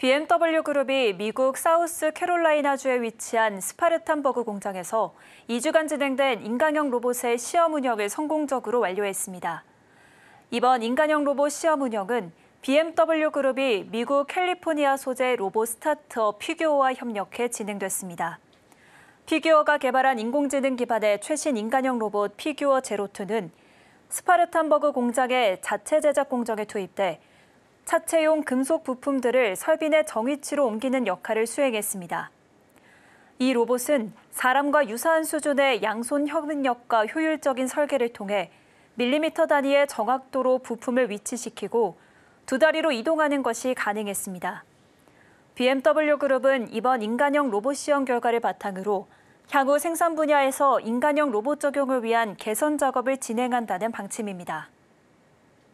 BMW 그룹이 미국 사우스 캐롤라이나주에 위치한 스파르탄버그 공장에서 2주간 진행된 인간형 로봇의 시험 운영을 성공적으로 완료했습니다. 이번 인간형 로봇 시험 운영은 BMW 그룹이 미국 캘리포니아 소재 로봇 스타트업 피규어와 협력해 진행됐습니다. 피규어가 개발한 인공지능 기반의 최신 인간형 로봇 피규어 제로2는 스파르탄버그 공장의 자체 제작 공정에 투입돼 차체용 금속 부품들을 설비내 정위치로 옮기는 역할을 수행했습니다. 이 로봇은 사람과 유사한 수준의 양손 협력과 응 효율적인 설계를 통해 밀리미터 단위의 정확도로 부품을 위치시키고 두 다리로 이동하는 것이 가능했습니다. BMW 그룹은 이번 인간형 로봇 시험 결과를 바탕으로 향후 생산 분야에서 인간형 로봇 적용을 위한 개선 작업을 진행한다는 방침입니다.